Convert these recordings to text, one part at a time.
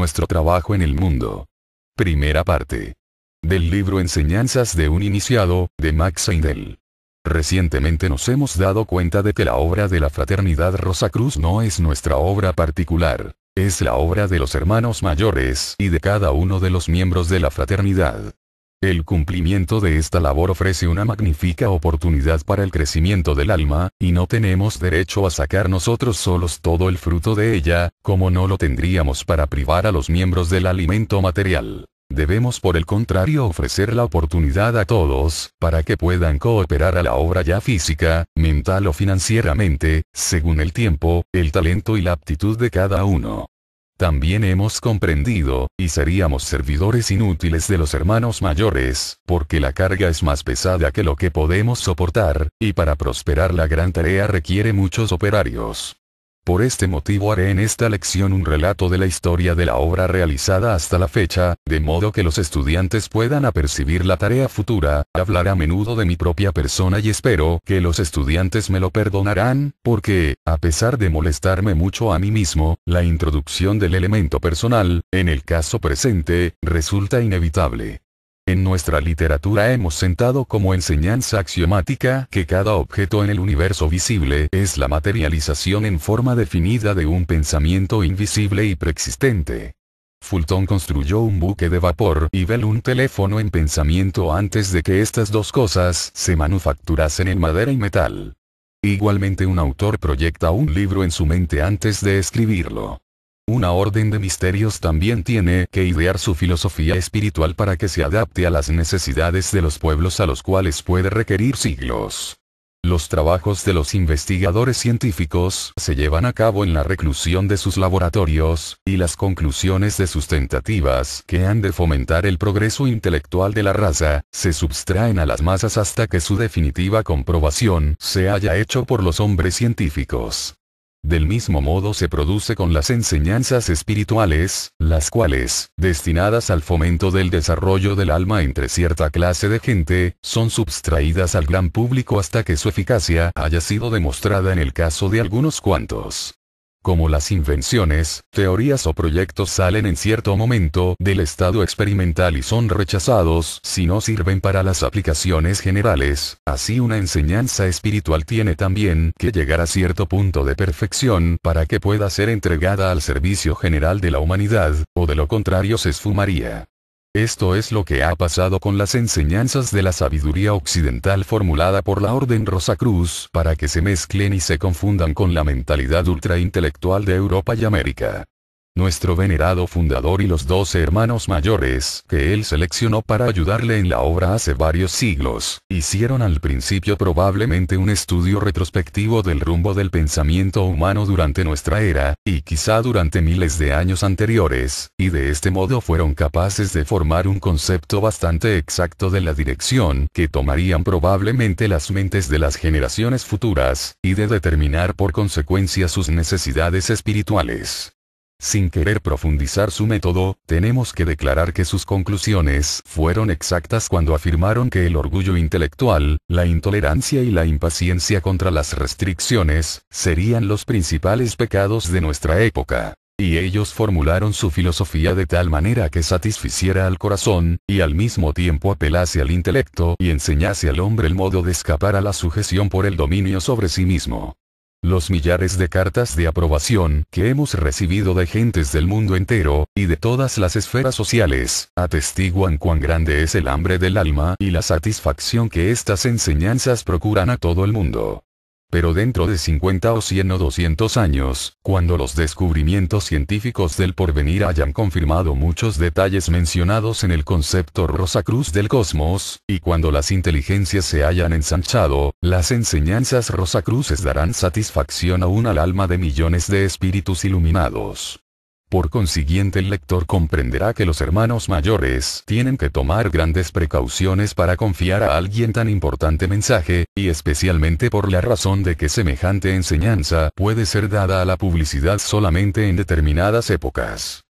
nuestro trabajo en el mundo. Primera parte. Del libro Enseñanzas de un iniciado, de Max Heindel. Recientemente nos hemos dado cuenta de que la obra de la Fraternidad Rosa Cruz no es nuestra obra particular, es la obra de los hermanos mayores y de cada uno de los miembros de la fraternidad. El cumplimiento de esta labor ofrece una magnífica oportunidad para el crecimiento del alma, y no tenemos derecho a sacar nosotros solos todo el fruto de ella, como no lo tendríamos para privar a los miembros del alimento material. Debemos por el contrario ofrecer la oportunidad a todos, para que puedan cooperar a la obra ya física, mental o financieramente, según el tiempo, el talento y la aptitud de cada uno. También hemos comprendido, y seríamos servidores inútiles de los hermanos mayores, porque la carga es más pesada que lo que podemos soportar, y para prosperar la gran tarea requiere muchos operarios. Por este motivo haré en esta lección un relato de la historia de la obra realizada hasta la fecha, de modo que los estudiantes puedan apercibir la tarea futura, hablar a menudo de mi propia persona y espero que los estudiantes me lo perdonarán, porque, a pesar de molestarme mucho a mí mismo, la introducción del elemento personal, en el caso presente, resulta inevitable. En nuestra literatura hemos sentado como enseñanza axiomática que cada objeto en el universo visible es la materialización en forma definida de un pensamiento invisible y preexistente. Fulton construyó un buque de vapor y Bell un teléfono en pensamiento antes de que estas dos cosas se manufacturasen en madera y metal. Igualmente un autor proyecta un libro en su mente antes de escribirlo. Una orden de misterios también tiene que idear su filosofía espiritual para que se adapte a las necesidades de los pueblos a los cuales puede requerir siglos. Los trabajos de los investigadores científicos se llevan a cabo en la reclusión de sus laboratorios, y las conclusiones de sus tentativas que han de fomentar el progreso intelectual de la raza, se substraen a las masas hasta que su definitiva comprobación se haya hecho por los hombres científicos. Del mismo modo se produce con las enseñanzas espirituales, las cuales, destinadas al fomento del desarrollo del alma entre cierta clase de gente, son subtraídas al gran público hasta que su eficacia haya sido demostrada en el caso de algunos cuantos. Como las invenciones, teorías o proyectos salen en cierto momento del estado experimental y son rechazados si no sirven para las aplicaciones generales, así una enseñanza espiritual tiene también que llegar a cierto punto de perfección para que pueda ser entregada al servicio general de la humanidad, o de lo contrario se esfumaría. Esto es lo que ha pasado con las enseñanzas de la sabiduría occidental formulada por la Orden Rosacruz para que se mezclen y se confundan con la mentalidad ultraintelectual de Europa y América nuestro venerado fundador y los doce hermanos mayores que él seleccionó para ayudarle en la obra hace varios siglos, hicieron al principio probablemente un estudio retrospectivo del rumbo del pensamiento humano durante nuestra era, y quizá durante miles de años anteriores, y de este modo fueron capaces de formar un concepto bastante exacto de la dirección que tomarían probablemente las mentes de las generaciones futuras, y de determinar por consecuencia sus necesidades espirituales. Sin querer profundizar su método, tenemos que declarar que sus conclusiones fueron exactas cuando afirmaron que el orgullo intelectual, la intolerancia y la impaciencia contra las restricciones, serían los principales pecados de nuestra época. Y ellos formularon su filosofía de tal manera que satisficiera al corazón, y al mismo tiempo apelase al intelecto y enseñase al hombre el modo de escapar a la sujeción por el dominio sobre sí mismo los millares de cartas de aprobación que hemos recibido de gentes del mundo entero, y de todas las esferas sociales, atestiguan cuán grande es el hambre del alma y la satisfacción que estas enseñanzas procuran a todo el mundo. Pero dentro de 50 o 100 o 200 años, cuando los descubrimientos científicos del porvenir hayan confirmado muchos detalles mencionados en el concepto Rosacruz del cosmos, y cuando las inteligencias se hayan ensanchado, las enseñanzas Rosacruces darán satisfacción aún al alma de millones de espíritus iluminados. Por consiguiente el lector comprenderá que los hermanos mayores tienen que tomar grandes precauciones para confiar a alguien tan importante mensaje, y especialmente por la razón de que semejante enseñanza puede ser dada a la publicidad solamente en determinadas épocas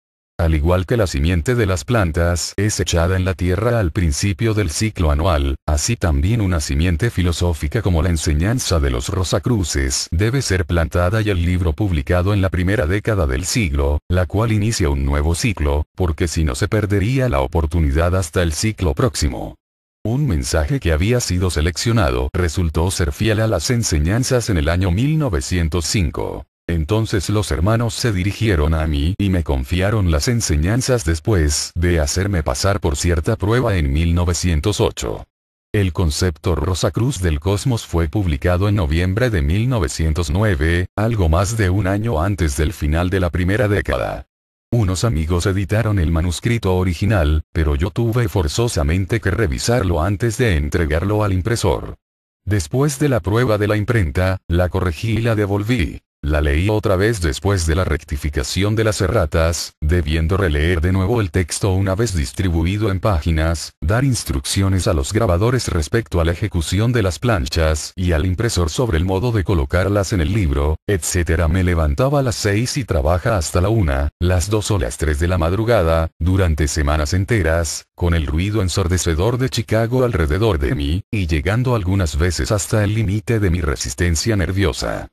al igual que la simiente de las plantas, es echada en la tierra al principio del ciclo anual, así también una simiente filosófica como la enseñanza de los Rosacruces debe ser plantada y el libro publicado en la primera década del siglo, la cual inicia un nuevo ciclo, porque si no se perdería la oportunidad hasta el ciclo próximo. Un mensaje que había sido seleccionado resultó ser fiel a las enseñanzas en el año 1905. Entonces los hermanos se dirigieron a mí y me confiaron las enseñanzas después de hacerme pasar por cierta prueba en 1908. El concepto Rosa Cruz del Cosmos fue publicado en noviembre de 1909, algo más de un año antes del final de la primera década. Unos amigos editaron el manuscrito original, pero yo tuve forzosamente que revisarlo antes de entregarlo al impresor. Después de la prueba de la imprenta, la corregí y la devolví. La leí otra vez después de la rectificación de las erratas, debiendo releer de nuevo el texto una vez distribuido en páginas, dar instrucciones a los grabadores respecto a la ejecución de las planchas y al impresor sobre el modo de colocarlas en el libro, etc. Me levantaba a las 6 y trabaja hasta la 1, las 2 o las 3 de la madrugada, durante semanas enteras, con el ruido ensordecedor de Chicago alrededor de mí, y llegando algunas veces hasta el límite de mi resistencia nerviosa.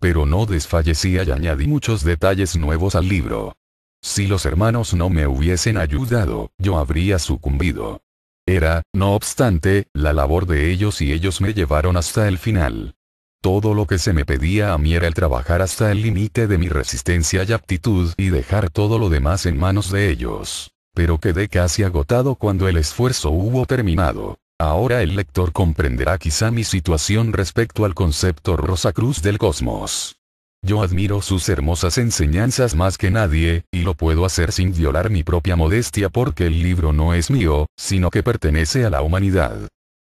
Pero no desfallecía y añadí muchos detalles nuevos al libro. Si los hermanos no me hubiesen ayudado, yo habría sucumbido. Era, no obstante, la labor de ellos y ellos me llevaron hasta el final. Todo lo que se me pedía a mí era el trabajar hasta el límite de mi resistencia y aptitud y dejar todo lo demás en manos de ellos. Pero quedé casi agotado cuando el esfuerzo hubo terminado. Ahora el lector comprenderá quizá mi situación respecto al concepto Rosacruz del cosmos. Yo admiro sus hermosas enseñanzas más que nadie, y lo puedo hacer sin violar mi propia modestia porque el libro no es mío, sino que pertenece a la humanidad.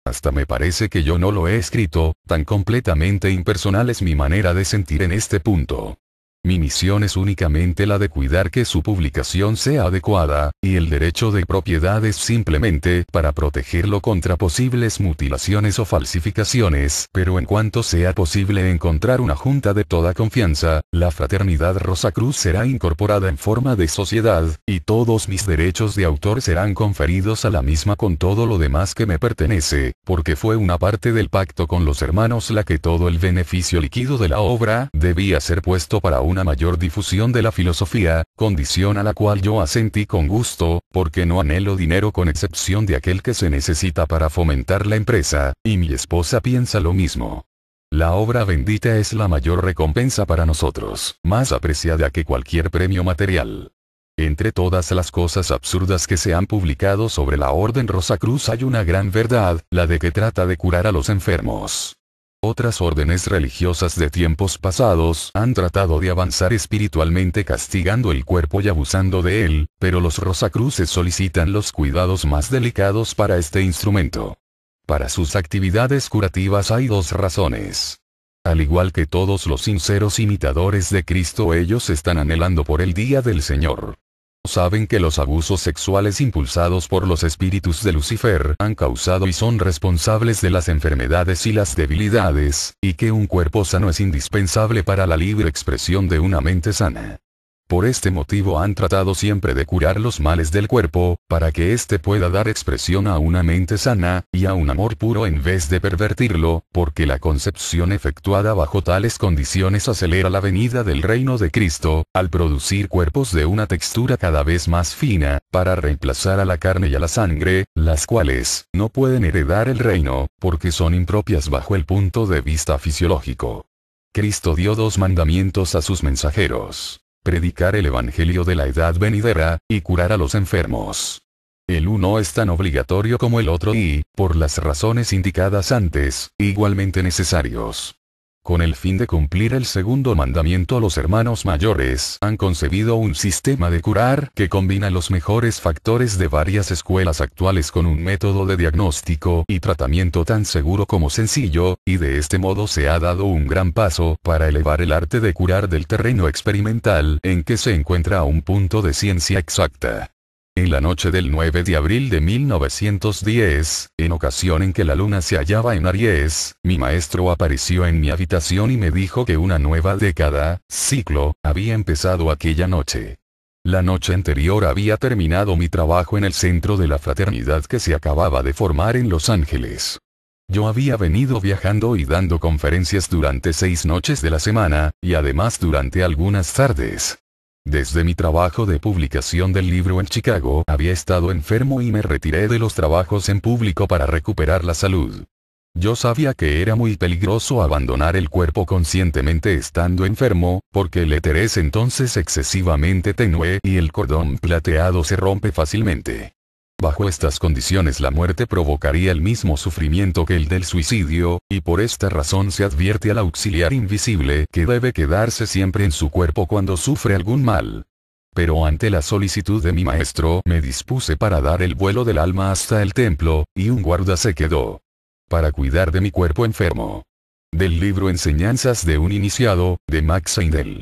Hasta me parece que yo no lo he escrito, tan completamente impersonal es mi manera de sentir en este punto. Mi misión es únicamente la de cuidar que su publicación sea adecuada, y el derecho de propiedad es simplemente para protegerlo contra posibles mutilaciones o falsificaciones, pero en cuanto sea posible encontrar una junta de toda confianza, la Fraternidad Rosa Cruz será incorporada en forma de sociedad, y todos mis derechos de autor serán conferidos a la misma con todo lo demás que me pertenece, porque fue una parte del pacto con los hermanos la que todo el beneficio líquido de la obra debía ser puesto para un mayor difusión de la filosofía, condición a la cual yo asentí con gusto, porque no anhelo dinero con excepción de aquel que se necesita para fomentar la empresa, y mi esposa piensa lo mismo. La obra bendita es la mayor recompensa para nosotros, más apreciada que cualquier premio material. Entre todas las cosas absurdas que se han publicado sobre la Orden Rosacruz hay una gran verdad, la de que trata de curar a los enfermos. Otras órdenes religiosas de tiempos pasados han tratado de avanzar espiritualmente castigando el cuerpo y abusando de él, pero los Rosacruces solicitan los cuidados más delicados para este instrumento. Para sus actividades curativas hay dos razones. Al igual que todos los sinceros imitadores de Cristo ellos están anhelando por el día del Señor saben que los abusos sexuales impulsados por los espíritus de Lucifer han causado y son responsables de las enfermedades y las debilidades, y que un cuerpo sano es indispensable para la libre expresión de una mente sana. Por este motivo han tratado siempre de curar los males del cuerpo, para que éste pueda dar expresión a una mente sana, y a un amor puro en vez de pervertirlo, porque la concepción efectuada bajo tales condiciones acelera la venida del reino de Cristo, al producir cuerpos de una textura cada vez más fina, para reemplazar a la carne y a la sangre, las cuales, no pueden heredar el reino, porque son impropias bajo el punto de vista fisiológico. Cristo dio dos mandamientos a sus mensajeros predicar el Evangelio de la edad venidera, y curar a los enfermos. El uno es tan obligatorio como el otro y, por las razones indicadas antes, igualmente necesarios. Con el fin de cumplir el segundo mandamiento los hermanos mayores han concebido un sistema de curar que combina los mejores factores de varias escuelas actuales con un método de diagnóstico y tratamiento tan seguro como sencillo, y de este modo se ha dado un gran paso para elevar el arte de curar del terreno experimental en que se encuentra a un punto de ciencia exacta. En la noche del 9 de abril de 1910, en ocasión en que la luna se hallaba en Aries, mi maestro apareció en mi habitación y me dijo que una nueva década, ciclo, había empezado aquella noche. La noche anterior había terminado mi trabajo en el centro de la fraternidad que se acababa de formar en Los Ángeles. Yo había venido viajando y dando conferencias durante seis noches de la semana, y además durante algunas tardes. Desde mi trabajo de publicación del libro en Chicago había estado enfermo y me retiré de los trabajos en público para recuperar la salud. Yo sabía que era muy peligroso abandonar el cuerpo conscientemente estando enfermo, porque el éter es entonces excesivamente tenue y el cordón plateado se rompe fácilmente. Bajo estas condiciones la muerte provocaría el mismo sufrimiento que el del suicidio, y por esta razón se advierte al auxiliar invisible que debe quedarse siempre en su cuerpo cuando sufre algún mal. Pero ante la solicitud de mi maestro me dispuse para dar el vuelo del alma hasta el templo, y un guarda se quedó. Para cuidar de mi cuerpo enfermo. Del libro Enseñanzas de un iniciado, de Max Heindel.